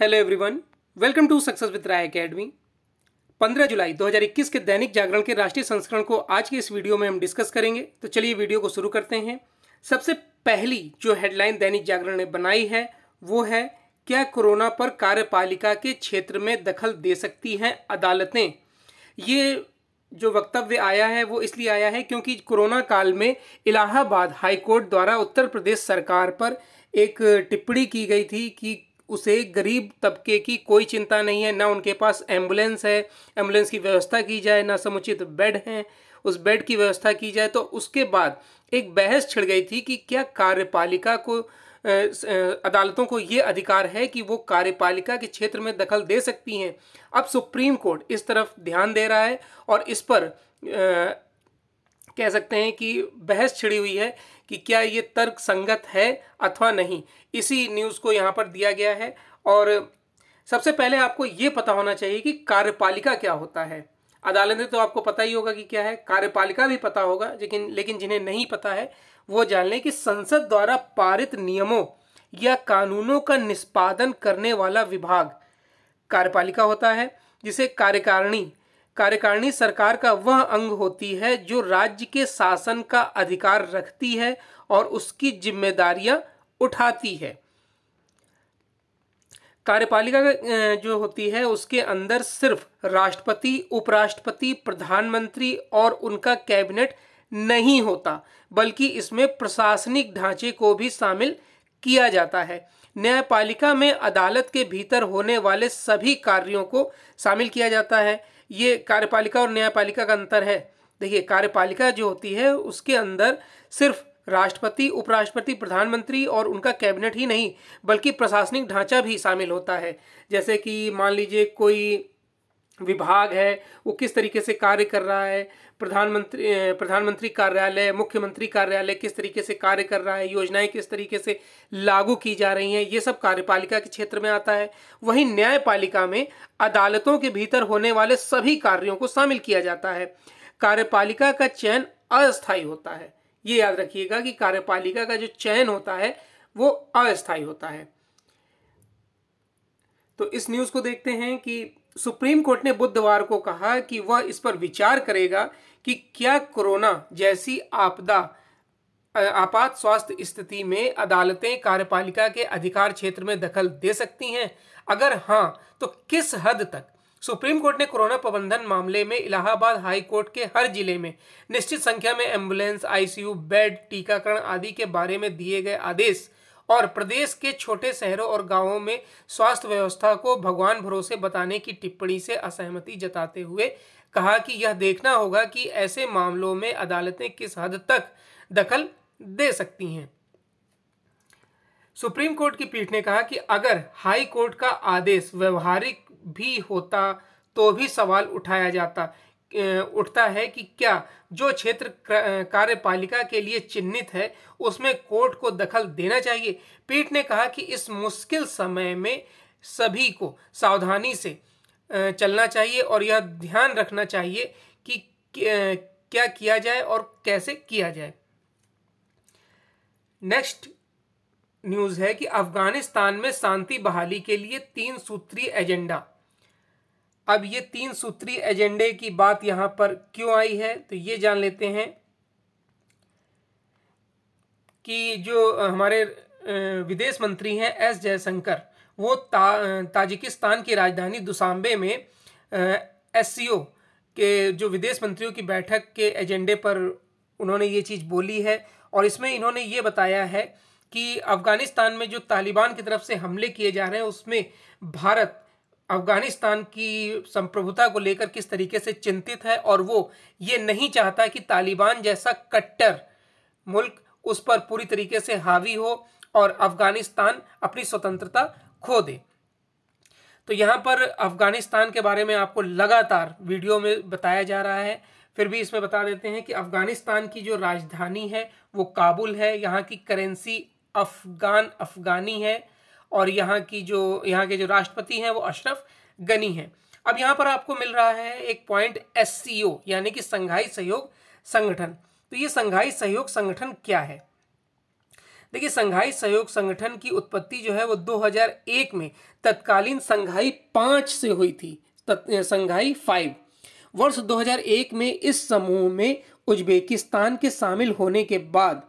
hello everyone welcome to success with Rai academy 15 जुलाई 2021 के दैनिक जागरण के राष्ट्रीय संस्करण को आज के इस वीडियो में हम डिस्कस करेंगे तो चलिए वीडियो को शुरू करते हैं सबसे पहली जो हेडलाइन दैनिक जागरण ने बनाई है वो है क्या कोरोना पर कार्यपालिका के क्षेत्र में दखल दे सकती हैं अदालतें ये जो वक्तव्य आया है वो इसलिए आया है क्योंकि कोरोना काल में इलाहाबाद हाईकोर्ट द्वारा उत्तर प्रदेश सरकार पर एक टिप्पणी की गई थी कि उसे गरीब तबके की कोई चिंता नहीं है ना उनके पास एम्बुलेंस है एम्बुलेंस की व्यवस्था की जाए ना समुचित बेड हैं उस बेड की व्यवस्था की जाए तो उसके बाद एक बहस छिड़ गई थी कि क्या कार्यपालिका को अदालतों को ये अधिकार है कि वो कार्यपालिका के क्षेत्र में दखल दे सकती हैं अब सुप्रीम कोर्ट इस तरफ ध्यान दे रहा है और इस पर आ, कह सकते हैं कि बहस छिड़ी हुई है कि क्या ये तर्क संगत है अथवा नहीं इसी न्यूज़ को यहाँ पर दिया गया है और सबसे पहले आपको ये पता होना चाहिए कि कार्यपालिका क्या होता है अदालतें तो आपको पता ही होगा कि क्या है कार्यपालिका भी पता होगा लेकिन लेकिन जिन्हें नहीं पता है वो जान लें कि संसद द्वारा पारित नियमों या कानूनों का निष्पादन करने वाला विभाग कार्यपालिका होता है जिसे कार्यकारिणी कार्यकारिणी सरकार का वह अंग होती है जो राज्य के शासन का अधिकार रखती है और उसकी जिम्मेदारियां उठाती है कार्यपालिका जो होती है उसके अंदर सिर्फ राष्ट्रपति उपराष्ट्रपति प्रधानमंत्री और उनका कैबिनेट नहीं होता बल्कि इसमें प्रशासनिक ढांचे को भी शामिल किया जाता है न्यायपालिका में अदालत के भीतर होने वाले सभी कार्यों को शामिल किया जाता है ये कार्यपालिका और न्यायपालिका का अंतर है देखिए कार्यपालिका जो होती है उसके अंदर सिर्फ राष्ट्रपति उपराष्ट्रपति प्रधानमंत्री और उनका कैबिनेट ही नहीं बल्कि प्रशासनिक ढांचा भी शामिल होता है जैसे कि मान लीजिए कोई विभाग है वो किस तरीके से कार्य कर रहा है प्रधानमंत्री प्रधानमंत्री कार्यालय मुख्यमंत्री कार्यालय किस तरीके से कार्य कर रहा है योजनाएं किस तरीके से लागू की जा रही हैं ये सब कार्यपालिका के क्षेत्र में आता है वहीं न्यायपालिका में अदालतों के भीतर होने वाले सभी कार्यों को शामिल किया जाता है कार्यपालिका का चयन अस्थायी होता है ये याद रखिएगा कि कार्यपालिका का जो चयन होता है वो अस्थायी होता है तो इस न्यूज़ को देखते हैं कि सुप्रीम कोर्ट ने बुधवार को कहा कि वह इस पर विचार करेगा कि क्या कोरोना जैसी आपदा आपात स्वास्थ्य स्थिति में अदालतें कार्यपालिका के अधिकार क्षेत्र में दखल दे सकती हैं अगर हाँ तो किस हद तक सुप्रीम कोर्ट ने कोरोना प्रबंधन मामले में इलाहाबाद हाई कोर्ट के हर जिले में निश्चित संख्या में एम्बुलेंस आईसीयू बेड टीकाकरण आदि के बारे में दिए गए आदेश और प्रदेश के छोटे शहरों और गांवों में स्वास्थ्य व्यवस्था को भगवान भरोसे बताने की टिप्पणी से असहमति जताते हुए कहा कि यह देखना होगा कि ऐसे मामलों में अदालतें किस हद तक दखल दे सकती हैं सुप्रीम कोर्ट की पीठ ने कहा कि अगर हाई कोर्ट का आदेश व्यवहारिक भी होता तो भी सवाल उठाया जाता उठता है कि क्या जो क्षेत्र कार्यपालिका के लिए चिन्हित है उसमें कोर्ट को दखल देना चाहिए पीठ ने कहा कि इस मुश्किल समय में सभी को सावधानी से चलना चाहिए और यह ध्यान रखना चाहिए कि क्या किया जाए और कैसे किया जाए नेक्स्ट न्यूज़ है कि अफगानिस्तान में शांति बहाली के लिए तीन सूत्री एजेंडा अब ये तीन सूत्री एजेंडे की बात यहां पर क्यों आई है तो ये जान लेते हैं कि जो हमारे विदेश मंत्री हैं एस जयशंकर वो ता, ताजिकिस्तान की राजधानी दुसांबे में एस के जो विदेश मंत्रियों की बैठक के एजेंडे पर उन्होंने ये चीज़ बोली है और इसमें इन्होंने ये बताया है कि अफ़गानिस्तान में जो तालिबान की तरफ से हमले किए जा रहे हैं उसमें भारत अफ़गानिस्तान की संप्रभुता को लेकर किस तरीके से चिंतित है और वो ये नहीं चाहता कि तालिबान जैसा कट्टर मुल्क उस पर पूरी तरीके से हावी हो और अफ़गानिस्तान अपनी स्वतंत्रता खो दे तो यहाँ पर अफ़गानिस्तान के बारे में आपको लगातार वीडियो में बताया जा रहा है फिर भी इसमें बता देते हैं कि अफ़गानिस्तान की जो राजधानी है वो काबुल है यहाँ की करेंसी अफ़गान अफ़गानी है और यहाँ की जो यहाँ के जो राष्ट्रपति हैं वो अशरफ गनी हैं अब यहाँ पर आपको मिल रहा है एक पॉइंट एस यानी कि संघाई सहयोग संगठन तो ये संघाई सहयोग संगठन क्या है देखिए संघाई सहयोग संगठन की उत्पत्ति जो है वो 2001 में तत्कालीन संघाई पांच से हुई थी संघाई फाइव वर्ष 2001 में इस समूह में उज्बेकिस्तान के शामिल होने के बाद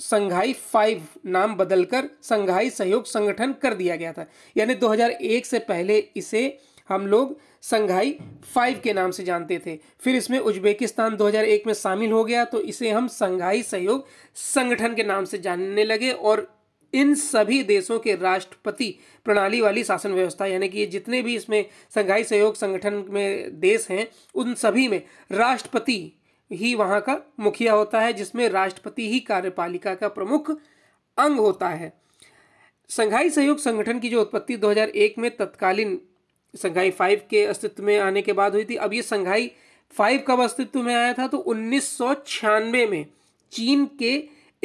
संघाई फाइव नाम बदलकर संघाई सहयोग संगठन कर दिया गया था यानी 2001 से पहले इसे हम लोग संघाई फाइव के नाम से जानते थे फिर इसमें उज्बेकिस्तान 2001 में शामिल हो गया तो इसे हम संघाई सहयोग संगठन के नाम से जानने लगे और इन सभी देशों के राष्ट्रपति प्रणाली वाली शासन व्यवस्था यानी कि ये जितने भी इसमें संघाई सहयोग संगठन में देश हैं उन सभी में राष्ट्रपति ही वहाँ का मुखिया होता है जिसमें राष्ट्रपति ही कार्यपालिका का प्रमुख अंग होता है संघाई सहयोग संगठन की जो उत्पत्ति 2001 में तत्कालीन संघाई फाइव के अस्तित्व में आने के बाद हुई थी अब ये संघाई फाइव कब अस्तित्व में आया था तो उन्नीस में चीन के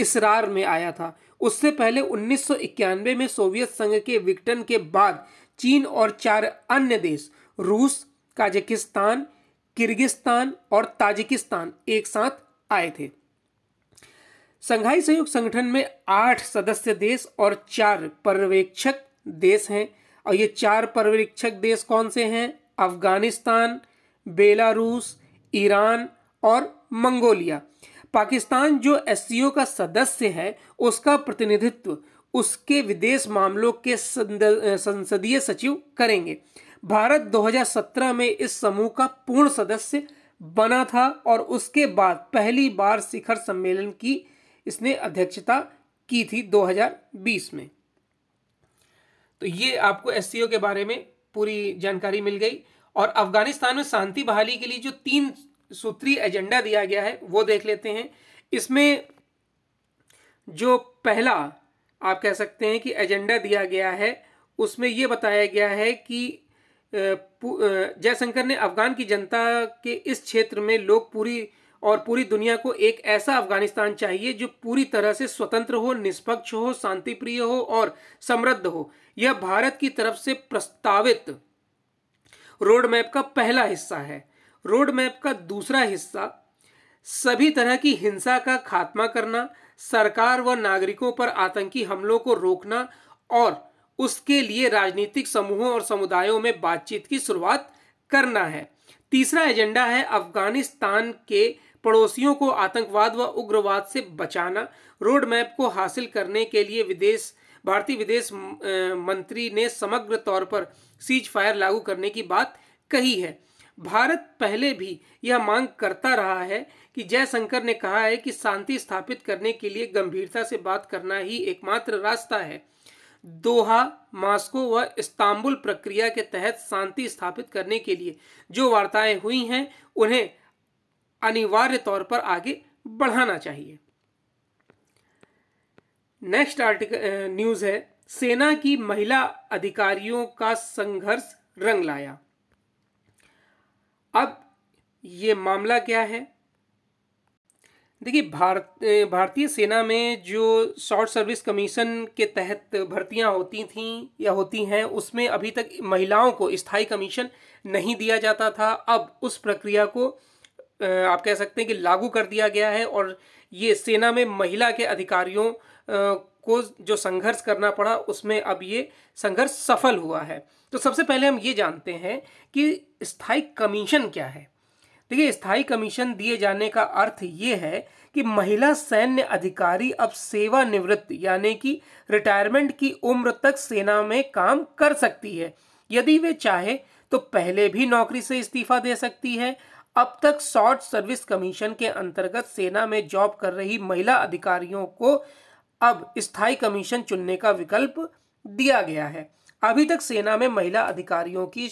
इसरार में आया था उससे पहले उन्नीस में सोवियत संघ के विघटन के बाद चीन और चार अन्य देश रूस काजकिस्तान किर्गिस्तान और ताजिकिस्तान एक साथ आए थे संघाई सहयोग संगठन में आठ सदस्य देश और चार पर्यवेक्षक देश हैं और ये चार पर्यवेक्षक देश कौन से हैं अफगानिस्तान बेलारूस ईरान और मंगोलिया पाकिस्तान जो एस का सदस्य है उसका प्रतिनिधित्व उसके विदेश मामलों के संसदीय सचिव करेंगे भारत 2017 में इस समूह का पूर्ण सदस्य बना था और उसके बाद पहली बार शिखर सम्मेलन की इसने अध्यक्षता की थी 2020 में तो ये आपको एस के बारे में पूरी जानकारी मिल गई और अफगानिस्तान में शांति बहाली के लिए जो तीन सूत्री एजेंडा दिया गया है वो देख लेते हैं इसमें जो पहला आप कह सकते हैं कि एजेंडा दिया गया है उसमें ये बताया गया है कि जयशंकर ने अफगान की जनता के इस क्षेत्र में लोग पूरी और पूरी दुनिया को एक ऐसा अफगानिस्तान चाहिए जो पूरी तरह से स्वतंत्र हो निष्पक्ष हो शांतिप्रिय हो और समृद्ध हो यह भारत की तरफ से प्रस्तावित रोड मैप का पहला हिस्सा है रोड मैप का दूसरा हिस्सा सभी तरह की हिंसा का खात्मा करना सरकार व नागरिकों पर आतंकी हमलों को रोकना और उसके लिए राजनीतिक समूहों और समुदायों में बातचीत की शुरुआत करना है तीसरा एजेंडा है अफगानिस्तान के पड़ोसियों को आतंकवाद व उग्रवाद से बचाना रोड मैप को हासिल करने के लिए विदेश भारतीय विदेश मंत्री ने समग्र तौर पर सीज फायर लागू करने की बात कही है भारत पहले भी यह मांग करता रहा है कि जयशंकर ने कहा है कि शांति स्थापित करने के लिए गंभीरता से बात करना ही एकमात्र रास्ता है दोहा मास्को व इस्तांबुल प्रक्रिया के तहत शांति स्थापित करने के लिए जो वार्ताएं हुई हैं उन्हें अनिवार्य तौर पर आगे बढ़ाना चाहिए नेक्स्ट आर्टिकल न्यूज है सेना की महिला अधिकारियों का संघर्ष रंग लाया अब ये मामला क्या है देखिए भारत भारतीय सेना में जो शॉर्ट सर्विस कमीशन के तहत भर्तियां होती थीं या होती हैं उसमें अभी तक महिलाओं को स्थायी कमीशन नहीं दिया जाता था अब उस प्रक्रिया को आप कह सकते हैं कि लागू कर दिया गया है और ये सेना में महिला के अधिकारियों को जो संघर्ष करना पड़ा उसमें अब ये संघर्ष सफल हुआ है तो सबसे पहले हम ये जानते हैं कि स्थायी कमीशन क्या है देखिए स्थायी कमीशन दिए जाने का अर्थ ये है कि महिला सैन्य अधिकारी अब सेवानिवृत्त यानी कि रिटायरमेंट की उम्र तक सेना में काम कर सकती है यदि वे चाहे तो पहले भी नौकरी से इस्तीफा दे सकती है अब तक शॉर्ट सर्विस कमीशन के अंतर्गत सेना में जॉब कर रही महिला अधिकारियों को अब स्थायी कमीशन चुनने का विकल्प दिया गया है अभी तक सेना में महिला अधिकारियों की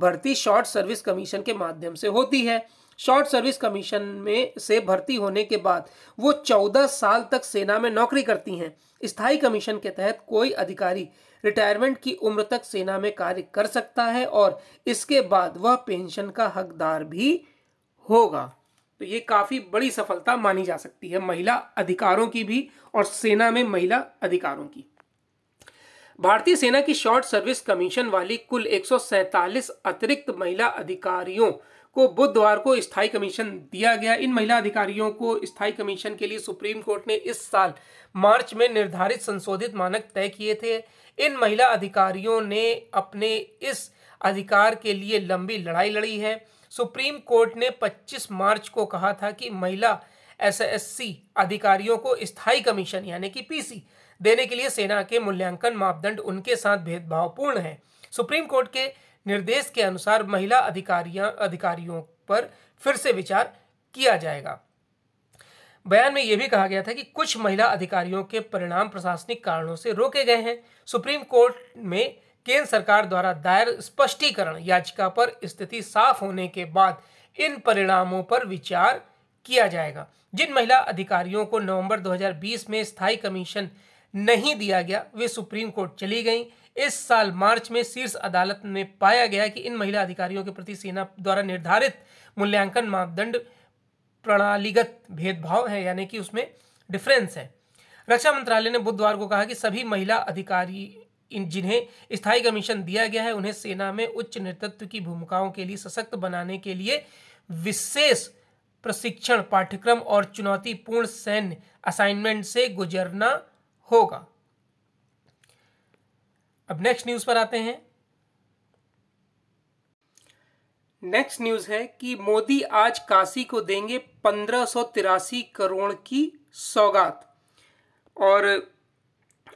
भर्ती शॉर्ट सर्विस कमीशन के माध्यम से होती है शॉर्ट सर्विस कमीशन में से भर्ती होने के बाद वो चौदह साल तक सेना में नौकरी करती हैं स्थायी कमीशन के तहत कोई अधिकारी रिटायरमेंट की उम्र तक सेना में कार्य कर सकता है और इसके बाद वह पेंशन का हकदार भी होगा तो ये काफ़ी बड़ी सफलता मानी जा सकती है महिला अधिकारों की भी और सेना में महिला अधिकारों की भारतीय सेना की शॉर्ट सर्विस कमीशन वाली कुल एक अतिरिक्त महिला अधिकारियों को बुधवार को स्थायी कमीशन दिया गया इन महिला अधिकारियों को स्थायी कमीशन के लिए सुप्रीम कोर्ट ने इस साल मार्च में निर्धारित संशोधित मानक तय किए थे इन महिला अधिकारियों ने अपने इस अधिकार के लिए लंबी लड़ाई लड़ी है सुप्रीम कोर्ट ने 25 मार्च को कहा था कि महिला एसएससी अधिकारियों को स्थायी कमीशन यानी कि पीसी देने के लिए सेना के मूल्यांकन मापदंड उनके साथ भेदभावपूर्ण है सुप्रीम कोर्ट के निर्देश के अनुसार महिला अधिकारियां अधिकारियों पर फिर से विचार किया जाएगा बयान में यह भी कहा गया था कि कुछ महिला अधिकारियों के परिणाम प्रशासनिक कारणों से रोके गए हैं सुप्रीम कोर्ट में केंद्र सरकार द्वारा दायर स्पष्टीकरण याचिका पर स्थिति साफ होने के बाद इन परिणामों पर विचार किया जाएगा जिन महिला अधिकारियों को नवंबर 2020 में स्थायी कमीशन नहीं दिया गया वे सुप्रीम कोर्ट चली गईं इस साल मार्च में शीर्ष अदालत में पाया गया कि इन महिला अधिकारियों के प्रति सेना द्वारा निर्धारित मूल्यांकन मापदंड प्रणालीगत भेदभाव है यानी कि उसमें डिफरेंस है रक्षा मंत्रालय ने बुधवार को कहा कि सभी महिला अधिकारी इन जिन्हें स्थायी कमीशन दिया गया है उन्हें सेना में उच्च नेतृत्व की भूमिकाओं के लिए सशक्त बनाने के लिए विशेष प्रशिक्षण पाठ्यक्रम और चुनौतीपूर्ण सैन्य असाइनमेंट से गुजरना होगा अब नेक्स्ट न्यूज पर आते हैं नेक्स्ट न्यूज है कि मोदी आज काशी को देंगे पंद्रह करोड़ की सौगात और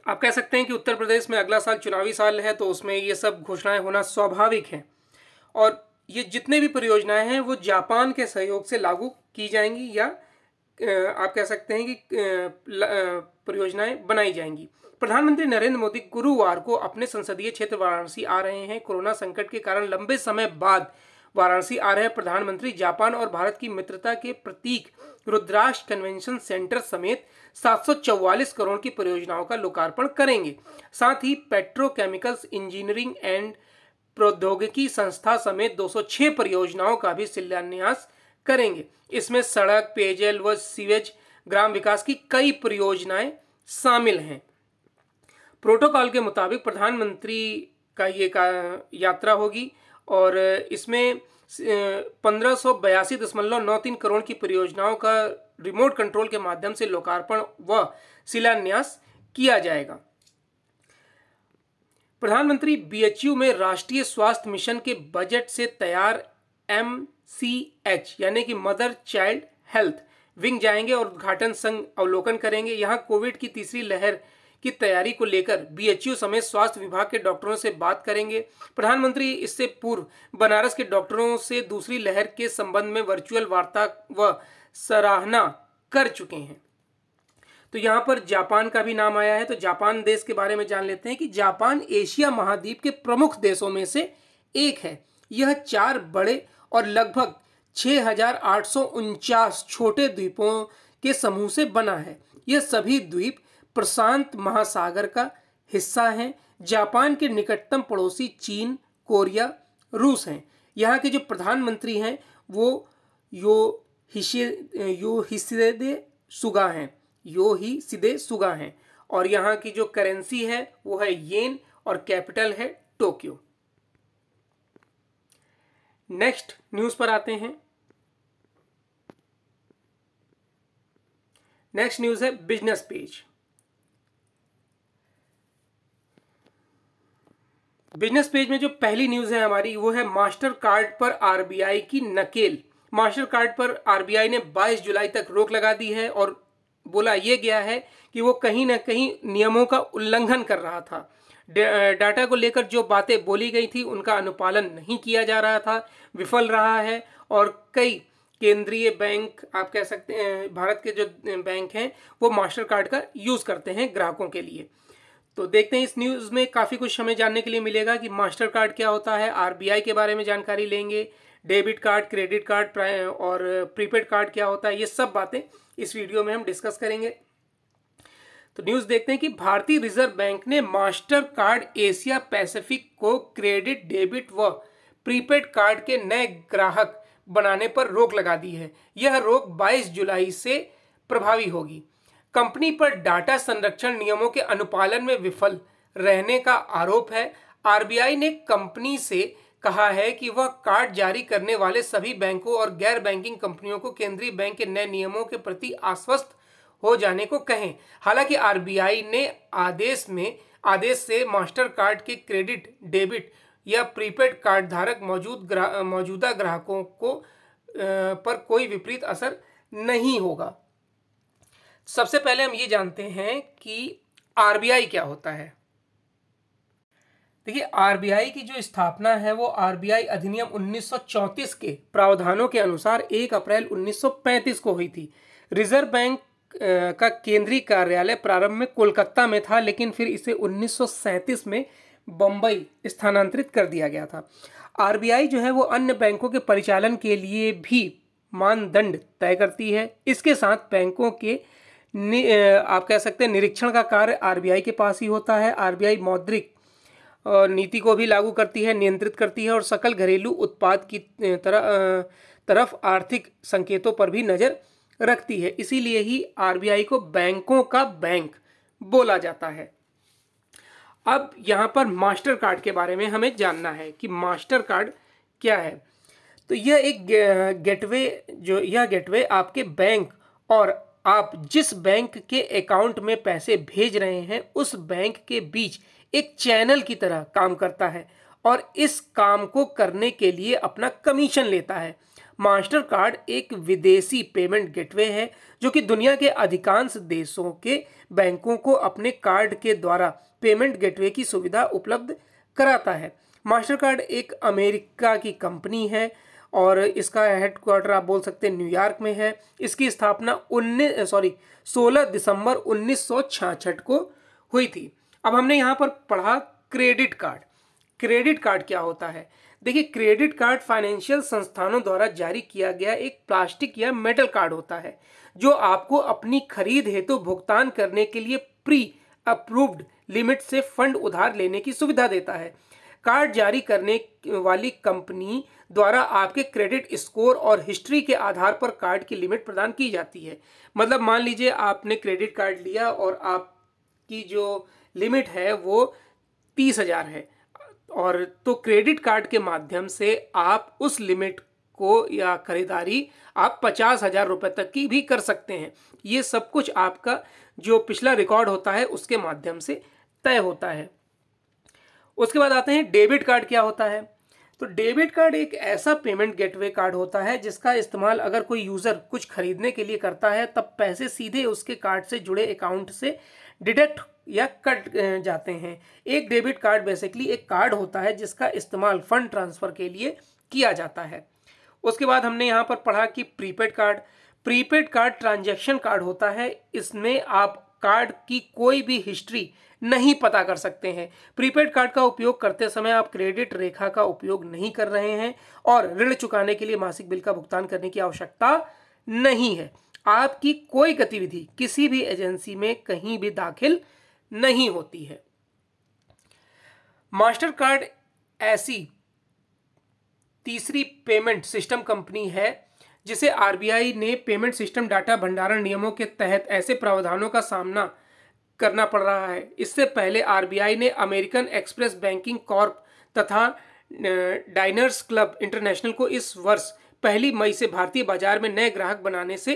आप कह सकते हैं कि उत्तर प्रदेश में अगला साल चुनावी साल है तो उसमें ये सब घोषणाएं होना स्वाभाविक हैं और ये जितने भी परियोजनाएं हैं वो जापान के सहयोग से लागू की जाएंगी या आप कह सकते हैं कि परियोजनाएं बनाई जाएंगी प्रधानमंत्री नरेंद्र मोदी गुरुवार को अपने संसदीय क्षेत्र वाराणसी आ रहे हैं कोरोना संकट के कारण लंबे समय बाद वाराणसी आ रहे प्रधानमंत्री जापान और भारत की मित्रता के प्रतीक रुद्राक्ष कन्वेंशन सेंटर समेत 744 करोड़ की परियोजनाओं का लोकार्पण करेंगे साथ ही पेट्रोकेमिकल्स इंजीनियरिंग एंड प्रौद्योगिकी संस्था समेत 206 परियोजनाओं का भी शिलान्यास करेंगे इसमें सड़क पेयजल व सीवेज ग्राम विकास की कई परियोजनाएं शामिल हैं प्रोटोकॉल के मुताबिक प्रधानमंत्री का ये का यात्रा होगी और इसमें पंद्रह करोड़ की परियोजनाओं का रिमोट कंट्रोल के माध्यम से लोकार्पण व शिलान्यास किया जाएगा प्रधानमंत्री बीएचयू में राष्ट्रीय स्वास्थ्य मिशन के बजट से तैयार एम सी एच यानी कि मदर चाइल्ड हेल्थ विंग जाएंगे और उद्घाटन संघ अवलोकन करेंगे यहां कोविड की तीसरी लहर की तैयारी को लेकर बीएचयू समेत स्वास्थ्य विभाग के डॉक्टरों से बात करेंगे प्रधानमंत्री इससे पूर्व बनारस के डॉक्टरों से दूसरी लहर के संबंध में वर्चुअल वार्ता व सराहना कर चुके हैं तो यहाँ पर जापान का भी नाम आया है तो जापान देश के बारे में जान लेते हैं कि जापान एशिया महाद्वीप के प्रमुख देशों में से एक है यह चार बड़े और लगभग छः छोटे द्वीपों के समूह से बना है यह सभी द्वीप प्रशांत महासागर का हिस्सा हैं जापान के निकटतम पड़ोसी चीन कोरिया रूस हैं यहाँ के जो प्रधानमंत्री हैं वो यो हिशे यो हिसदे सुगा हैं यो ही सीधे सुगा हैं और यहाँ की जो करेंसी है वो है येन और कैपिटल है टोक्यो नेक्स्ट न्यूज पर आते हैं नेक्स्ट न्यूज है बिजनेस पेज बिजनेस पेज में जो पहली न्यूज है हमारी वो है मास्टर कार्ड पर आरबीआई की नकेल मास्टर कार्ड पर आरबीआई ने 22 जुलाई तक रोक लगा दी है और बोला यह गया है कि वो कहीं ना कहीं नियमों का उल्लंघन कर रहा था डाटा को लेकर जो बातें बोली गई थी उनका अनुपालन नहीं किया जा रहा था विफल रहा है और कई केंद्रीय बैंक आप कह सकते हैं भारत के जो बैंक हैं वो मास्टर कार्ड का यूज़ करते हैं ग्राहकों के लिए तो देखते हैं इस न्यूज़ में काफ़ी कुछ हमें जानने के लिए मिलेगा कि मास्टर कार्ड क्या होता है आरबीआई के बारे में जानकारी लेंगे डेबिट कार्ड क्रेडिट कार्ड और प्रीपेड कार्ड क्या होता है ये सब बातें इस वीडियो में हम डिस्कस करेंगे तो न्यूज़ देखते हैं कि भारतीय रिजर्व बैंक ने मास्टर कार्ड एशिया पैसिफिक को क्रेडिट डेबिट व प्रीपेड कार्ड के नए ग्राहक बनाने पर रोक लगा दी है यह रोक 22 जुलाई से प्रभावी होगी कंपनी पर डाटा संरक्षण नियमों के अनुपालन में विफल रहने का आरोप है आरबीआई ने कंपनी से कहा है कि वह कार्ड जारी करने वाले सभी बैंकों और गैर बैंकिंग कंपनियों को केंद्रीय बैंक के नए नियमों के प्रति आश्वस्त हो जाने को कहें हालांकि आरबीआई ने आदेश में आदेश से मास्टर कार्ड के क्रेडिट डेबिट या प्रीपेड कार्ड धारक मौजूद ग्रा, मौजूदा ग्राहकों को आ, पर कोई विपरीत असर नहीं होगा सबसे पहले हम ये जानते हैं कि आरबीआई क्या होता है देखिए आरबीआई की जो स्थापना है वो आरबीआई अधिनियम 1934 के प्रावधानों के अनुसार 1 अप्रैल 1935 को हुई थी रिजर्व बैंक का केंद्रीय कार्यालय प्रारंभ में कोलकाता में था लेकिन फिर इसे 1937 में बम्बई स्थानांतरित कर दिया गया था आरबीआई जो है वो अन्य बैंकों के परिचालन के लिए भी मानदंड तय करती है इसके साथ बैंकों के आप कह सकते हैं निरीक्षण का कार्य आरबीआई के पास ही होता है आरबीआई मौद्रिक नीति को भी लागू करती है नियंत्रित करती है और सकल घरेलू उत्पाद की तरह तरफ आर्थिक संकेतों पर भी नज़र रखती है इसीलिए ही आरबीआई को बैंकों का बैंक बोला जाता है अब यहाँ पर मास्टर कार्ड के बारे में हमें जानना है कि मास्टर कार्ड क्या है तो यह एक गेटवे जो यह गेटवे आपके बैंक और आप जिस बैंक के अकाउंट में पैसे भेज रहे हैं उस बैंक के बीच एक चैनल की तरह काम करता है और इस काम को करने के लिए अपना कमीशन लेता है मास्टर कार्ड एक विदेशी पेमेंट गेटवे है जो कि दुनिया के अधिकांश देशों के बैंकों को अपने कार्ड के द्वारा पेमेंट गेटवे की सुविधा उपलब्ध कराता है मास्टर कार्ड एक अमेरिका की कंपनी है और इसका हेड क्वार्टर आप बोल सकते हैं न्यूयॉर्क में है इसकी स्थापना उन्नीस सॉरी 16 दिसंबर उन्नीस को हुई थी अब हमने यहाँ पर पढ़ा क्रेडिट कार्ड क्रेडिट कार्ड क्या होता है देखिए क्रेडिट कार्ड फाइनेंशियल संस्थानों द्वारा जारी किया गया एक प्लास्टिक या मेटल कार्ड होता है जो आपको अपनी खरीद हेतु तो भुगतान करने के लिए प्री अप्रूव्ड लिमिट से फंड उधार लेने की सुविधा देता है कार्ड जारी करने वाली कंपनी द्वारा आपके क्रेडिट स्कोर और हिस्ट्री के आधार पर कार्ड की लिमिट प्रदान की जाती है मतलब मान लीजिए आपने क्रेडिट कार्ड लिया और आपकी जो लिमिट है वो तीस हजार है और तो क्रेडिट कार्ड के माध्यम से आप उस लिमिट को या खरीदारी आप पचास हजार रुपये तक की भी कर सकते हैं ये सब कुछ आपका जो पिछला रिकॉर्ड होता है उसके माध्यम से तय होता है उसके बाद आते हैं डेबिट कार्ड क्या होता है तो डेबिट कार्ड एक ऐसा पेमेंट गेटवे कार्ड होता है जिसका इस्तेमाल अगर कोई यूज़र कुछ खरीदने के लिए करता है तब पैसे सीधे उसके कार्ड से जुड़े अकाउंट से डिडक्ट या कट जाते हैं एक डेबिट कार्ड बेसिकली एक कार्ड होता है जिसका इस्तेमाल फंड ट्रांसफ़र के लिए किया जाता है उसके बाद हमने यहाँ पर पढ़ा कि prepaid card prepaid card transaction card होता है इसमें आप कार्ड की कोई भी हिस्ट्री नहीं पता कर सकते हैं प्रीपेड कार्ड का उपयोग करते समय आप क्रेडिट रेखा का उपयोग नहीं कर रहे हैं और ऋण चुकाने के लिए मासिक बिल का भुगतान करने की आवश्यकता नहीं है आपकी कोई गतिविधि किसी भी एजेंसी में कहीं भी दाखिल नहीं होती है मास्टर कार्ड ऐसी तीसरी पेमेंट सिस्टम कंपनी है जिसे आरबीआई ने पेमेंट सिस्टम डाटा भंडारण नियमों के तहत ऐसे प्रावधानों का सामना करना पड़ रहा है इससे पहले आरबीआई ने अमेरिकन एक्सप्रेस बैंकिंग कॉर्प तथा डाइनर्स क्लब इंटरनेशनल को इस वर्ष पहली मई से भारतीय बाजार में नए ग्राहक बनाने से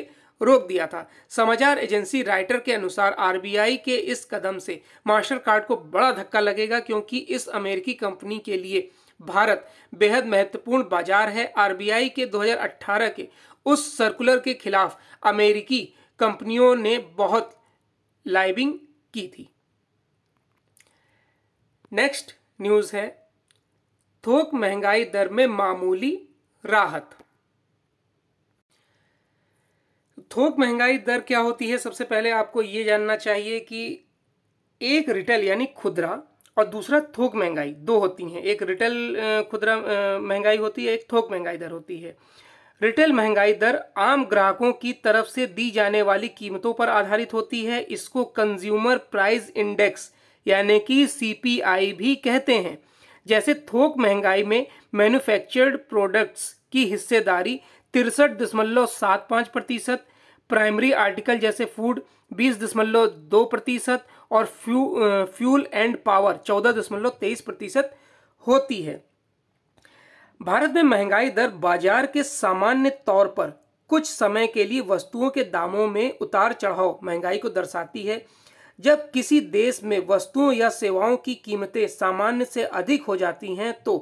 रोक दिया था समाचार एजेंसी राइटर के अनुसार आरबीआई के इस कदम से मास्टर कार्ड को बड़ा धक्का लगेगा क्योंकि इस अमेरिकी कंपनी के लिए भारत बेहद महत्वपूर्ण बाजार है आरबीआई के 2018 के उस सर्कुलर के खिलाफ अमेरिकी कंपनियों ने बहुत लाइबिंग की थी नेक्स्ट न्यूज है थोक महंगाई दर में मामूली राहत थोक महंगाई दर क्या होती है सबसे पहले आपको यह जानना चाहिए कि एक रिटेल यानी खुदरा और दूसरा थोक महंगाई दो होती हैं एक रिटेल खुदरा महंगाई होती है एक थोक महंगाई दर होती है रिटेल महंगाई दर आम ग्राहकों की तरफ से दी जाने वाली कीमतों पर आधारित होती है इसको कंज्यूमर प्राइस इंडेक्स यानी कि सीपीआई भी कहते हैं जैसे थोक महंगाई में मैन्युफैक्चर्ड प्रोडक्ट्स की हिस्सेदारी तिरसठ दशमलव सात पाँच प्रतिशत प्राइमरी आर्टिकल जैसे फूड बीस दशमलव दो प्रतिशत और फ्यू फ्यूल एंड पावर चौदह दशमलव तेईस प्रतिशत होती है भारत में महंगाई दर बाजार के सामान्य तौर पर कुछ समय के लिए वस्तुओं के दामों में उतार चढ़ाव महंगाई को दर्शाती है जब किसी देश में वस्तुओं या सेवाओं की कीमतें सामान्य से अधिक हो जाती हैं तो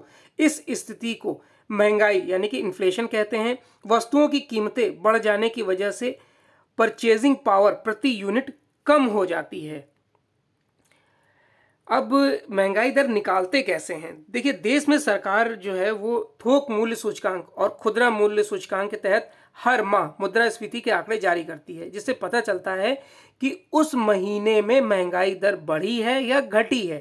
इस स्थिति को महंगाई यानी कि इन्फ्लेशन कहते हैं वस्तुओं की कीमतें बढ़ जाने की वजह से परचेजिंग पावर प्रति यूनिट कम हो जाती है अब महंगाई दर निकालते कैसे हैं देखिए देश में सरकार जो है वो थोक मूल्य सूचकांक और खुदरा मूल्य सूचकांक के तहत हर माह मुद्रा स्फीति के आंकड़े जारी करती है जिससे पता चलता है कि उस महीने में महंगाई दर बढ़ी है या घटी है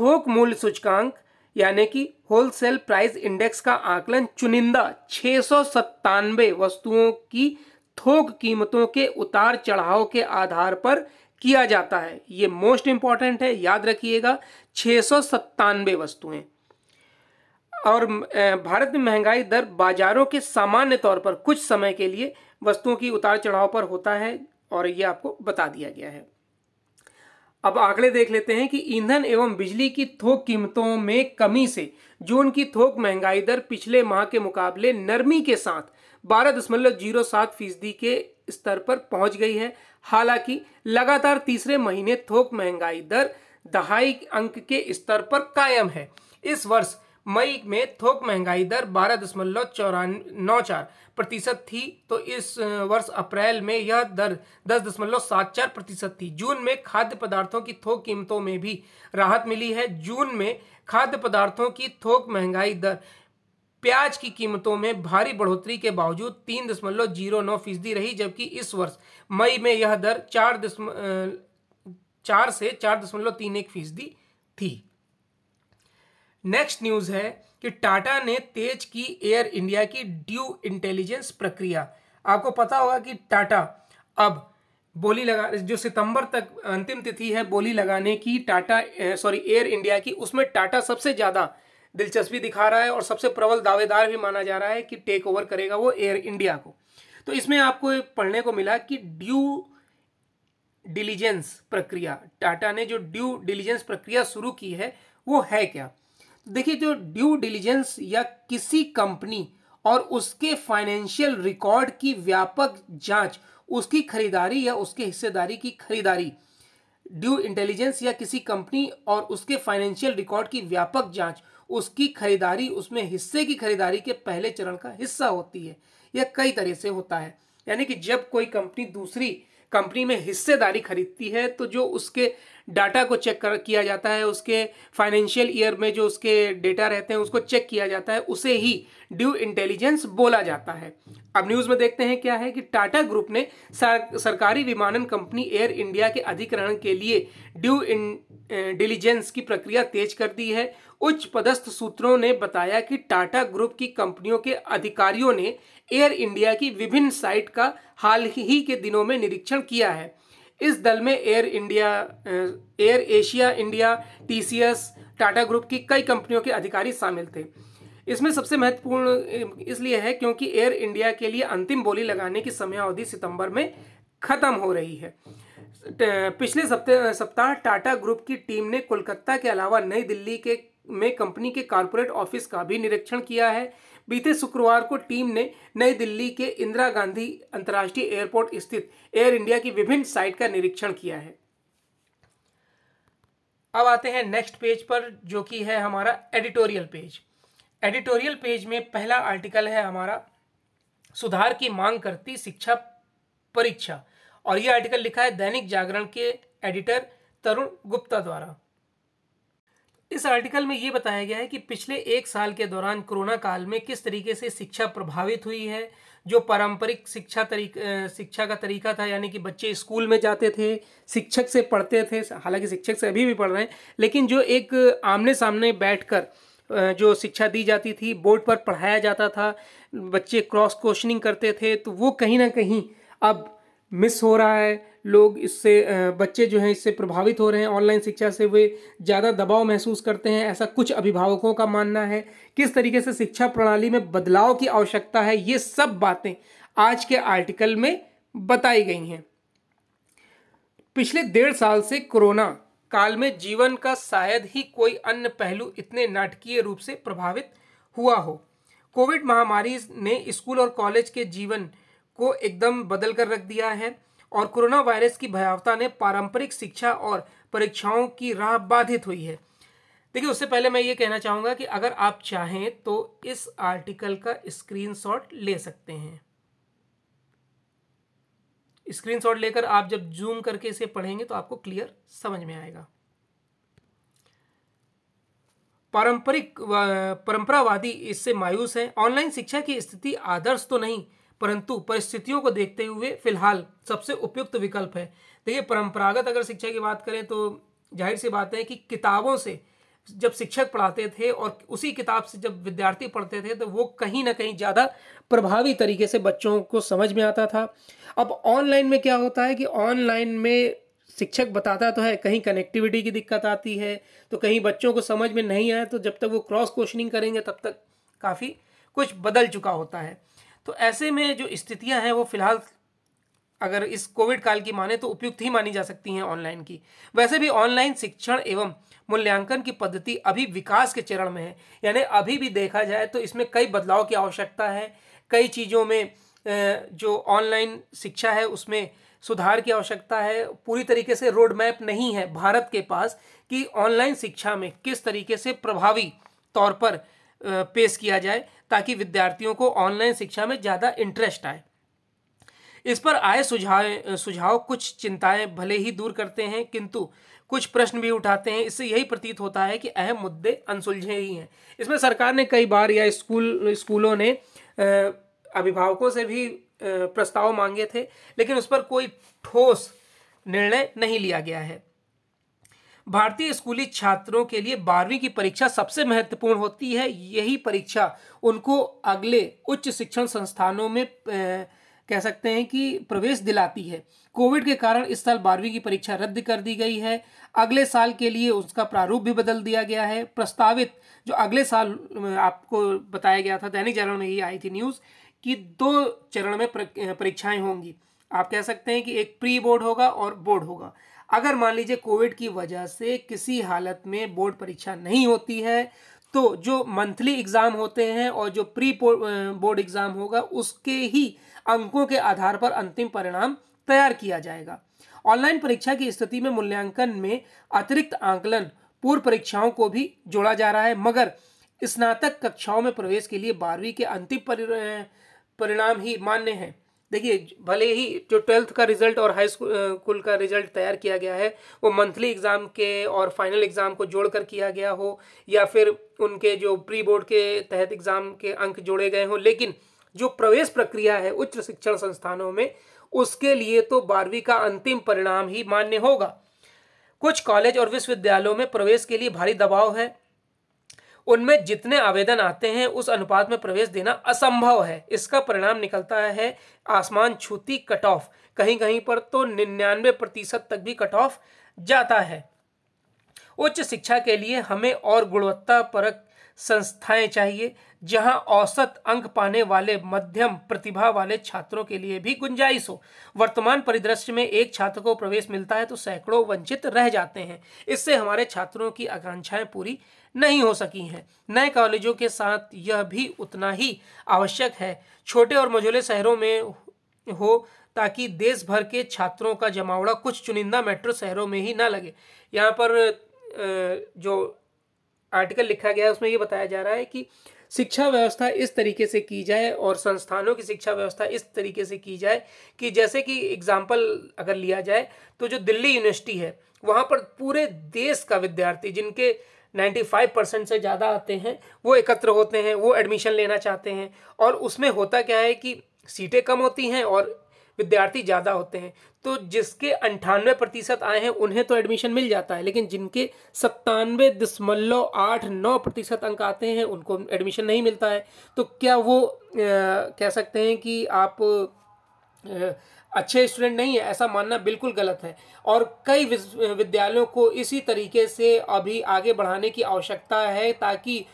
थोक मूल्य सूचकांक यानी कि होलसेल प्राइस इंडेक्स का आकलन चुनिंदा छह वस्तुओं की थोक कीमतों के उतार चढ़ाव के आधार पर किया जाता है ये मोस्ट इंपॉर्टेंट है याद रखिएगा छः सौ सत्तानवे वस्तुएँ और भारत में महंगाई दर बाजारों के सामान्य तौर पर कुछ समय के लिए वस्तुओं की उतार चढ़ाव पर होता है और ये आपको बता दिया गया है अब आंकड़े देख लेते हैं कि ईंधन एवं बिजली की थोक कीमतों में कमी से जून की थोक महंगाई दर पिछले माह के मुकाबले नरमी के साथ बारह दशमलव जीरो सात फीसदी के स्तर पर पहुंच गई है हालांकि लगातार तीसरे महीने थोक महंगाई दर दहाई अंक के स्तर पर कायम है इस वर्ष मई में थोक महंगाई दर बारह दशमलव चौरान नौ चार प्रतिशत थी तो इस वर्ष अप्रैल में यह दर दस दशमलव सात चार प्रतिशत थी जून में खाद्य पदार्थों की थोक कीमतों में भी राहत मिली है जून में खाद्य पदार्थों की थोक महंगाई दर प्याज की कीमतों में भारी बढ़ोतरी के बावजूद तीन दशमलव जीरो नौ फीसदी रही जबकि इस वर्ष मई में यह दर चार दशम चार से चार दशमलव तीन एक फीसदी थी नेक्स्ट न्यूज है कि टाटा ने तेज की एयर इंडिया की ड्यू इंटेलिजेंस प्रक्रिया आपको पता होगा कि टाटा अब बोली लगा जो सितंबर तक अंतिम तिथि है बोली लगाने की टाटा सॉरी एयर इंडिया की उसमें टाटा सबसे ज़्यादा दिलचस्पी दिखा रहा है और सबसे प्रबल दावेदार भी माना जा रहा है कि टेक ओवर करेगा वो एयर इंडिया को तो इसमें आपको पढ़ने को मिला कि ड्यू डिलीजेंस प्रक्रिया टाटा ने जो ड्यू डिलीजेंस प्रक्रिया शुरू की है वो है क्या देखिए जो ड्यू डिलीजेंस या किसी कंपनी और उसके फाइनेंशियल रिकॉर्ड की व्यापक जांच उसकी खरीदारी या उसके हिस्सेदारी की खरीदारी ड्यू इंटेलिजेंस या किसी कंपनी और उसके फाइनेंशियल रिकॉर्ड की व्यापक जांच उसकी खरीदारी उसमें हिस्से की खरीदारी के पहले चरण का हिस्सा होती है यह कई तरह से होता है यानी कि जब कोई कंपनी दूसरी कंपनी में हिस्सेदारी खरीदती है तो जो उसके डाटा को चेक कर किया जाता है उसके फाइनेंशियल ईयर में जो उसके डेटा रहते हैं उसको चेक किया जाता है उसे ही ड्यू इंटेलिजेंस बोला जाता है अब न्यूज़ में देखते हैं क्या है कि टाटा ग्रुप ने सरकारी विमानन कंपनी एयर इंडिया के अधिकरण के लिए ड्यू डिलीजेंस eh, की प्रक्रिया तेज कर दी है उच्च पदस्थ सूत्रों ने बताया कि टाटा ग्रुप की कंपनियों के अधिकारियों ने एयर इंडिया की विभिन्न साइट का हाल ही के दिनों में निरीक्षण किया है इस दल में air India air Asia India TCS Tata group की कई कंपनियों के अधिकारी शामिल थे इसमें सबसे महत्वपूर्ण इसलिए है क्योंकि एयर इंडिया के लिए अंतिम बोली लगाने की समयावधि सितंबर में खत्म हो रही है पिछले सप्ताह टाटा ग्रुप की टीम ने कोलकाता के अलावा नई दिल्ली के में कंपनी के कारपोरेट ऑफिस का भी निरीक्षण किया है बीते शुक्रवार को टीम ने नई दिल्ली के इंदिरा गांधी अंतर्राष्ट्रीय एयरपोर्ट स्थित एयर इंडिया की विभिन्न साइट का निरीक्षण किया है अब आते हैं नेक्स्ट पेज पर जो कि है हमारा एडिटोरियल पेज एडिटोरियल पेज में पहला आर्टिकल है हमारा सुधार की मांग करती शिक्षा परीक्षा और ये आर्टिकल लिखा है दैनिक जागरण के एडिटर तरुण गुप्ता द्वारा इस आर्टिकल में ये बताया गया है कि पिछले एक साल के दौरान कोरोना काल में किस तरीके से शिक्षा प्रभावित हुई है जो पारंपरिक शिक्षा तरीका शिक्षा का तरीका था यानी कि बच्चे स्कूल में जाते थे शिक्षक से पढ़ते थे हालांकि शिक्षक से अभी भी पढ़ रहे हैं लेकिन जो एक आमने सामने बैठकर जो शिक्षा दी जाती थी बोर्ड पर पढ़ाया जाता था बच्चे क्रॉस क्वेश्चनिंग करते थे तो वो कहीं ना कहीं अब मिस हो रहा है लोग इससे बच्चे जो हैं इससे प्रभावित हो रहे हैं ऑनलाइन शिक्षा से वे ज़्यादा दबाव महसूस करते हैं ऐसा कुछ अभिभावकों का मानना है किस तरीके से शिक्षा प्रणाली में बदलाव की आवश्यकता है ये सब बातें आज के आर्टिकल में बताई गई हैं पिछले डेढ़ साल से कोरोना काल में जीवन का शायद ही कोई अन्य पहलू इतने नाटकीय रूप से प्रभावित हुआ हो कोविड महामारी ने स्कूल और कॉलेज के जीवन को एकदम बदल कर रख दिया है और कोरोना वायरस की भयावता ने पारंपरिक शिक्षा और परीक्षाओं की राह बाधित हुई है देखिए उससे पहले मैं ये कहना चाहूँगा कि अगर आप चाहें तो इस आर्टिकल का स्क्रीनशॉट ले सकते हैं स्क्रीनशॉट लेकर आप जब जूम करके इसे पढ़ेंगे तो आपको क्लियर समझ में आएगा पारंपरिक परंपरावादी इससे मायूस है ऑनलाइन शिक्षा की स्थिति आदर्श तो नहीं परंतु परिस्थितियों को देखते हुए फिलहाल सबसे उपयुक्त विकल्प है देखिए परंपरागत अगर शिक्षा की बात करें तो जाहिर सी बात है कि किताबों से जब शिक्षक पढ़ाते थे और उसी किताब से जब विद्यार्थी पढ़ते थे तो वो कहीं ना कहीं ज़्यादा प्रभावी तरीके से बच्चों को समझ में आता था अब ऑनलाइन में क्या होता है कि ऑनलाइन में शिक्षक बताता तो है कहीं कनेक्टिविटी की दिक्कत आती है तो कहीं बच्चों को समझ में नहीं आया तो जब तक वो क्रॉस क्वेश्चनिंग करेंगे तब तक काफ़ी कुछ बदल चुका होता है तो ऐसे में जो स्थितियाँ हैं वो फिलहाल अगर इस कोविड काल की माने तो उपयुक्त ही मानी जा सकती हैं ऑनलाइन की वैसे भी ऑनलाइन शिक्षण एवं मूल्यांकन की पद्धति अभी विकास के चरण में है यानी अभी भी देखा जाए तो इसमें कई बदलाव की आवश्यकता है कई चीज़ों में जो ऑनलाइन शिक्षा है उसमें सुधार की आवश्यकता है पूरी तरीके से रोड मैप नहीं है भारत के पास कि ऑनलाइन शिक्षा में किस तरीके से प्रभावी तौर पर पेश किया जाए ताकि विद्यार्थियों को ऑनलाइन शिक्षा में ज़्यादा इंटरेस्ट आए इस पर आए सुझाव सुझाव कुछ चिंताएं भले ही दूर करते हैं किंतु कुछ प्रश्न भी उठाते हैं इससे यही प्रतीत होता है कि अहम मुद्दे अनसुलझे ही हैं इसमें सरकार ने कई बार या स्कूल स्कूलों ने अभिभावकों से भी प्रस्ताव मांगे थे लेकिन उस पर कोई ठोस निर्णय नहीं लिया गया है भारतीय स्कूली छात्रों के लिए बारहवीं की परीक्षा सबसे महत्वपूर्ण होती है यही परीक्षा उनको अगले उच्च शिक्षण संस्थानों में कह सकते हैं कि प्रवेश दिलाती है कोविड के कारण इस साल बारहवीं की परीक्षा रद्द कर दी गई है अगले साल के लिए उसका प्रारूप भी बदल दिया गया है प्रस्तावित जो अगले साल आपको बताया गया था दैनिक जागरण में ही आई थी न्यूज़ कि दो चरण में परीक्षाएं होंगी आप कह सकते हैं कि एक प्री बोर्ड होगा और बोर्ड होगा अगर मान लीजिए कोविड की वजह से किसी हालत में बोर्ड परीक्षा नहीं होती है तो जो मंथली एग्ज़ाम होते हैं और जो प्री बोर्ड एग्ज़ाम होगा उसके ही अंकों के आधार पर अंतिम परिणाम तैयार किया जाएगा ऑनलाइन परीक्षा की स्थिति में मूल्यांकन में अतिरिक्त आंकलन पूर्व परीक्षाओं को भी जोड़ा जा रहा है मगर स्नातक कक्षाओं में प्रवेश के लिए बारहवीं के अंतिम परिणाम ही मान्य हैं देखिए भले ही जो ट्वेल्थ का रिजल्ट और हाई स्कूल का रिजल्ट तैयार किया गया है वो मंथली एग्ज़ाम के और फाइनल एग्ज़ाम को जोड़कर किया गया हो या फिर उनके जो प्री बोर्ड के तहत एग्ज़ाम के अंक जोड़े गए हों लेकिन जो प्रवेश प्रक्रिया है उच्च शिक्षण संस्थानों में उसके लिए तो बारहवीं का अंतिम परिणाम ही मान्य होगा कुछ कॉलेज और विश्वविद्यालयों में प्रवेश के लिए भारी दबाव है उनमें जितने आवेदन आते हैं उस अनुपात में प्रवेश देना असंभव है इसका परिणाम निकलता है आसमान छूती कट ऑफ कहीं कहीं पर तो निन्यानवे प्रतिशत तक भी कट ऑफ जाता है उच्च शिक्षा के लिए हमें और गुणवत्ता परक संस्थाएं चाहिए जहां औसत अंक पाने वाले मध्यम प्रतिभा वाले छात्रों के लिए भी गुंजाइश हो वर्तमान परिदृश्य में एक छात्र को प्रवेश मिलता है तो सैकड़ों वंचित रह जाते हैं इससे हमारे छात्रों की आकांक्षाएं पूरी नहीं हो सकी हैं नए कॉलेजों के साथ यह भी उतना ही आवश्यक है छोटे और मझोले शहरों में हो ताकि देश भर के छात्रों का जमावड़ा कुछ चुनिंदा मेट्रो शहरों में ही ना लगे यहाँ पर जो आर्टिकल लिखा गया है उसमें ये बताया जा रहा है कि शिक्षा व्यवस्था इस तरीके से की जाए और संस्थानों की शिक्षा व्यवस्था इस तरीके से की जाए कि जैसे कि एग्जाम्पल अगर लिया जाए तो जो दिल्ली यूनिवर्सिटी है वहाँ पर पूरे देश का विद्यार्थी जिनके 95 परसेंट से ज़्यादा आते हैं वो एकत्र होते हैं वो एडमिशन लेना चाहते हैं और उसमें होता क्या है कि सीटें कम होती हैं और विद्यार्थी ज़्यादा होते हैं तो जिसके अंठानवे प्रतिशत आए हैं उन्हें तो एडमिशन मिल जाता है लेकिन जिनके सत्तानवे दशमलव आठ नौ प्रतिशत अंक आते हैं उनको एडमिशन नहीं मिलता है तो क्या वो आ, कह सकते हैं कि आप आ, अच्छे स्टूडेंट नहीं है ऐसा मानना बिल्कुल गलत है और कई विद्यालयों को इसी तरीके से अभी आगे बढ़ाने की आवश्यकता है ताकि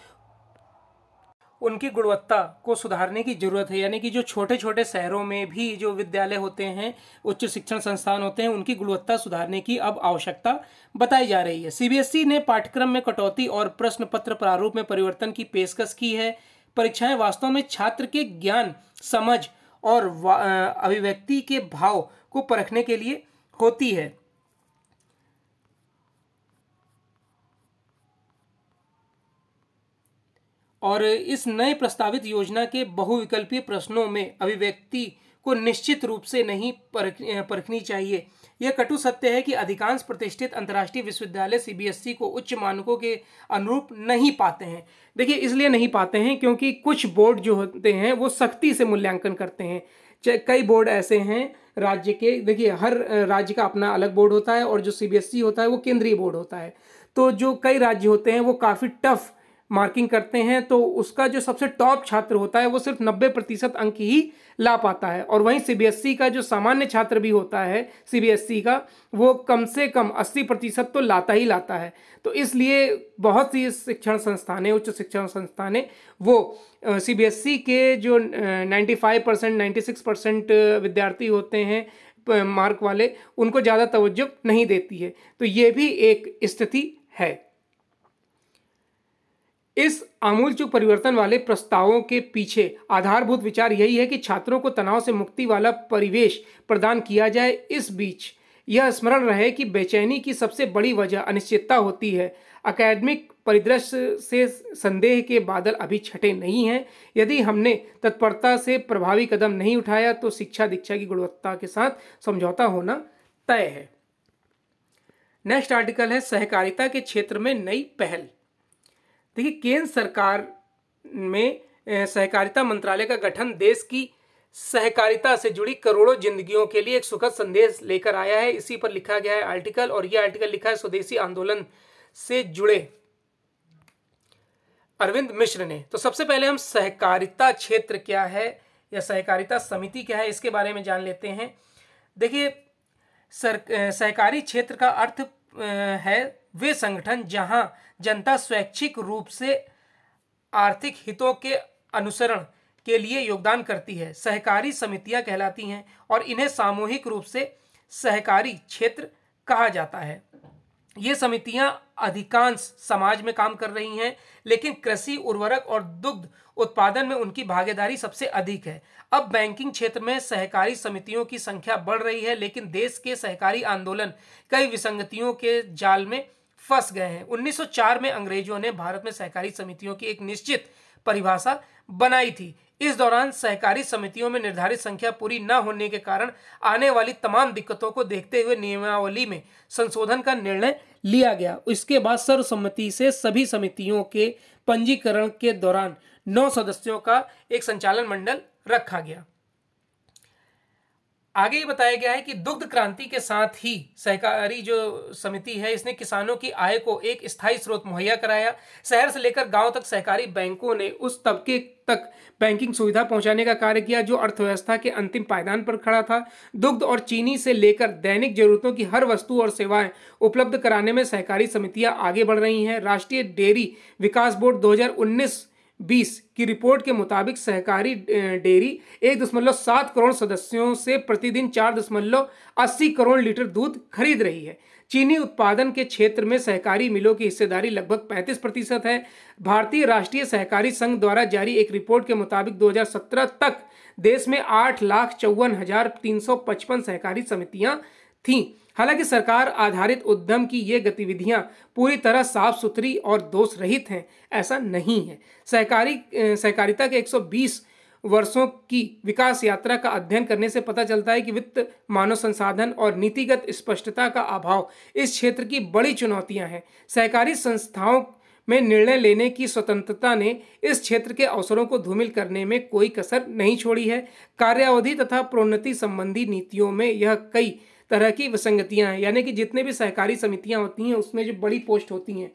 उनकी गुणवत्ता को सुधारने की ज़रूरत है यानी कि जो छोटे छोटे शहरों में भी जो विद्यालय होते हैं उच्च शिक्षण संस्थान होते हैं उनकी गुणवत्ता सुधारने की अब आवश्यकता बताई जा रही है सीबीएसई e ने पाठ्यक्रम में कटौती और प्रश्न पत्र प्रारूप में परिवर्तन की पेशकश की है परीक्षाएं वास्तव में छात्र के ज्ञान समझ और अभिव्यक्ति के भाव को परखने के लिए होती है और इस नए प्रस्तावित योजना के बहुविकल्पीय प्रश्नों में अभिव्यक्ति को निश्चित रूप से नहीं परख परखनी चाहिए यह कटु सत्य है कि अधिकांश प्रतिष्ठित अंतर्राष्ट्रीय विश्वविद्यालय सीबीएसई e को उच्च मानकों के अनुरूप नहीं पाते हैं देखिए इसलिए नहीं पाते हैं क्योंकि कुछ बोर्ड जो होते हैं वो सख्ती से मूल्यांकन करते हैं कई बोर्ड ऐसे हैं राज्य के देखिए हर राज्य का अपना अलग बोर्ड होता है और जो सीबीएसई e होता है वो केंद्रीय बोर्ड होता है तो जो कई राज्य होते हैं वो काफ़ी टफ़ मार्किंग करते हैं तो उसका जो सबसे टॉप छात्र होता है वो सिर्फ नब्बे प्रतिशत अंक ही ला पाता है और वहीं सीबीएसई e का जो सामान्य छात्र भी होता है सीबीएसई e का वो कम से कम अस्सी प्रतिशत तो लाता ही लाता है तो इसलिए बहुत सी शिक्षण संस्थानें उच्च शिक्षण संस्थानें वो सीबीएसई e के जो ninety five percent ninety six percent विद्यार्थी होते हैं मार्क वाले उनको ज़्यादा तोज्जो नहीं देती है तो ये भी एक स्थिति है इस आमूलचूल परिवर्तन वाले प्रस्तावों के पीछे आधारभूत विचार यही है कि छात्रों को तनाव से मुक्ति वाला परिवेश प्रदान किया जाए इस बीच यह स्मरण रहे कि बेचैनी की सबसे बड़ी वजह अनिश्चितता होती है अकेडमिक परिदृश्य से संदेह के बादल अभी छठे नहीं हैं यदि हमने तत्परता से प्रभावी कदम नहीं उठाया तो शिक्षा दीक्षा की गुणवत्ता के साथ समझौता होना तय है नेक्स्ट आर्टिकल है सहकारिता के क्षेत्र में नई पहल देखिए केंद्र सरकार में सहकारिता मंत्रालय का गठन देश की सहकारिता से जुड़ी करोड़ों जिंदगियों के लिए एक सुखद संदेश लेकर आया है इसी पर लिखा गया है आर्टिकल और यह आर्टिकल लिखा है स्वदेशी आंदोलन से जुड़े अरविंद मिश्र ने तो सबसे पहले हम सहकारिता क्षेत्र क्या है या सहकारिता समिति क्या है इसके बारे में जान लेते हैं देखिए सर सहकारी क्षेत्र का अर्थ है वे संगठन जहां जनता स्वैच्छिक रूप से आर्थिक हितों के अनुसरण के लिए योगदान करती है सहकारी समितियां कहलाती हैं और इन्हें सामूहिक रूप से सहकारी क्षेत्र कहा जाता है ये समितियां अधिकांश समाज में काम कर रही हैं लेकिन कृषि उर्वरक और दुग्ध उत्पादन में उनकी भागीदारी सबसे अधिक है अब बैंकिंग क्षेत्र में सहकारी समितियों की संख्या बढ़ रही है लेकिन देश के सहकारी आंदोलन कई विसंगतियों के जाल में फंस गए हैं 1904 में अंग्रेजों ने भारत में सहकारी समितियों की एक निश्चित परिभाषा बनाई थी इस दौरान सहकारी समितियों में निर्धारित संख्या पूरी न होने के कारण आने वाली तमाम दिक्कतों को देखते हुए नियमावली में संशोधन का निर्णय लिया गया इसके बाद सर्वसम्मति से सभी समितियों के पंजीकरण के दौरान नौ सदस्यों का एक संचालन मंडल रखा गया आगे ही बताया गया है कि दुग्ध क्रांति के साथ ही सहकारी जो समिति है इसने किसानों की आय को एक स्थायी स्रोत मुहैया कराया शहर से लेकर गांव तक सहकारी बैंकों ने उस तबके तक बैंकिंग सुविधा पहुंचाने का कार्य किया जो अर्थव्यवस्था के अंतिम पायदान पर खड़ा था दुग्ध और चीनी से लेकर दैनिक जरूरतों की हर वस्तु और सेवाएं उपलब्ध कराने में सहकारी समितियां आगे बढ़ रही हैं राष्ट्रीय डेयरी विकास बोर्ड दो बीस की रिपोर्ट के मुताबिक सहकारी डेयरी एक दशमलव सात करोड़ सदस्यों से प्रतिदिन चार दशमलव अस्सी करोड़ लीटर दूध खरीद रही है चीनी उत्पादन के क्षेत्र में सहकारी मिलों की हिस्सेदारी लगभग 35 प्रतिशत है भारतीय राष्ट्रीय सहकारी संघ द्वारा जारी एक रिपोर्ट के मुताबिक 2017 तक देश में आठ लाख चौवन हजार तीन सौ पचपन सहकारी समितियां थीं हालांकि सरकार आधारित उद्यम की ये गतिविधियां पूरी तरह साफ सुथरी और दोष रहित हैं ऐसा नहीं है सहकारी सहकारिता के 120 वर्षों की विकास यात्रा का अध्ययन करने से पता चलता है कि वित्त मानव संसाधन और नीतिगत स्पष्टता का अभाव इस क्षेत्र की बड़ी चुनौतियां हैं सहकारी संस्थाओं में निर्णय लेने की स्वतंत्रता ने इस क्षेत्र के अवसरों को धूमिल करने में कोई कसर नहीं छोड़ी है कार्यावधि तथा प्रोन्नति संबंधी नीतियों में यह कई तरह की विसंगतियाँ हैं यानी कि जितने भी सहकारी समितियाँ होती हैं उसमें जो बड़ी पोस्ट होती हैं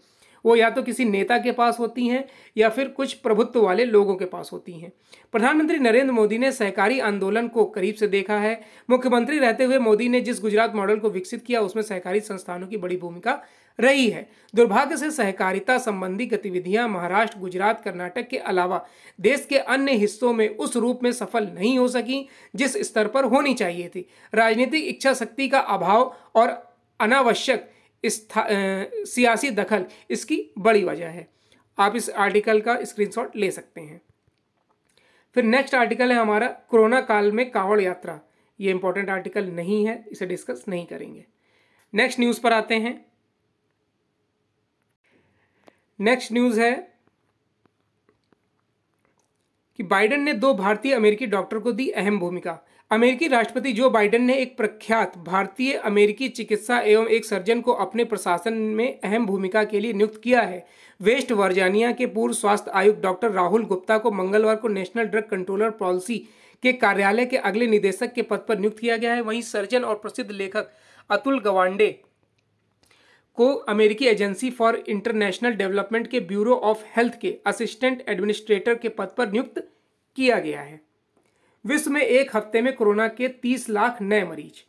वो या तो किसी नेता के पास होती हैं या फिर कुछ प्रभुत्व वाले लोगों के पास होती हैं प्रधानमंत्री नरेंद्र मोदी ने सहकारी आंदोलन को करीब से देखा है मुख्यमंत्री रहते हुए मोदी ने जिस गुजरात मॉडल को विकसित किया उसमें सहकारी संस्थानों की बड़ी भूमिका रही है दुर्भाग्य से सहकारिता संबंधी गतिविधियां महाराष्ट्र गुजरात कर्नाटक के अलावा देश के अन्य हिस्सों में उस रूप में सफल नहीं हो सकी जिस स्तर पर होनी चाहिए थी राजनीतिक इच्छा शक्ति का अभाव और अनावश्यक सियासी दखल इसकी बड़ी वजह है आप इस आर्टिकल का स्क्रीनशॉट ले सकते हैं फिर नेक्स्ट आर्टिकल है हमारा कोरोना काल में कावड़ यात्रा ये इंपॉर्टेंट आर्टिकल नहीं है इसे डिस्कस नहीं करेंगे नेक्स्ट न्यूज़ पर आते हैं नेक्स्ट न्यूज़ है कि बाइडन ने दो भारतीय अमेरिकी डॉक्टर को दी अहम भूमिका अमेरिकी राष्ट्रपति जो बाइडेन ने एक प्रख्यात भारतीय अमेरिकी चिकित्सा एवं एक सर्जन को अपने प्रशासन में अहम भूमिका के लिए नियुक्त किया है वेस्ट वर्जानिया के पूर्व स्वास्थ्य आयुक्त डॉक्टर राहुल गुप्ता को मंगलवार को नेशनल ड्रग कंट्रोलर पॉलिसी के कार्यालय के अगले निदेशक के पद पर नियुक्त किया गया है वहीं सर्जन और प्रसिद्ध लेखक अतुल गवांडे को अमेरिकी एजेंसी फॉर इंटरनेशनल डेवलपमेंट के ब्यूरो ऑफ हेल्थ के असिस्टेंट एडमिनिस्ट्रेटर के पद पर नियुक्त किया गया है विश्व में एक हफ्ते में कोरोना के 30 लाख नए मरीज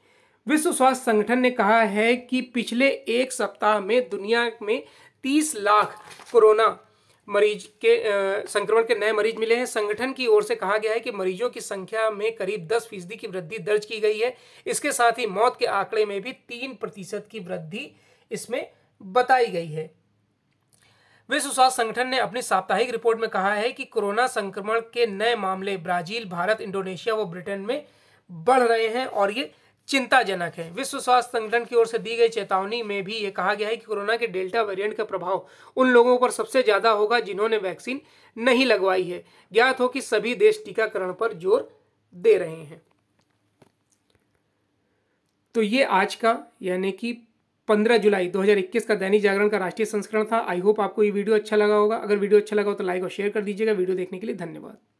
विश्व स्वास्थ्य संगठन ने कहा है कि पिछले एक सप्ताह में दुनिया में 30 लाख कोरोना मरीज के संक्रमण के नए मरीज मिले हैं संगठन की ओर से कहा गया है कि मरीजों की संख्या में करीब 10 फीसदी की वृद्धि दर्ज की गई है इसके साथ ही मौत के आंकड़े में भी तीन प्रतिशत की वृद्धि इसमें बताई गई है विश्व स्वास्थ्य संगठन ने अपनी साप्ताहिक रिपोर्ट में कहा है कि कोरोना संक्रमण के नए मामले ब्राजील भारत इंडोनेशिया व ब्रिटेन में बढ़ रहे हैं और ये चिंताजनक है विश्व स्वास्थ्य संगठन की ओर से दी गई चेतावनी में भी ये कहा गया है कि कोरोना के डेल्टा वेरिएंट का प्रभाव उन लोगों पर सबसे ज़्यादा होगा जिन्होंने वैक्सीन नहीं लगवाई है ज्ञात हो कि सभी देश टीकाकरण पर जोर दे रहे हैं तो ये आज का यानी कि पंद्रह जुलाई 2021 का दैनिक जागरण का राष्ट्रीय संस्करण था आई होप आपको ये वीडियो अच्छा लगा होगा अगर वीडियो अच्छा लगा हो तो लाइक और शेयर कर दीजिएगा वीडियो देखने के लिए धन्यवाद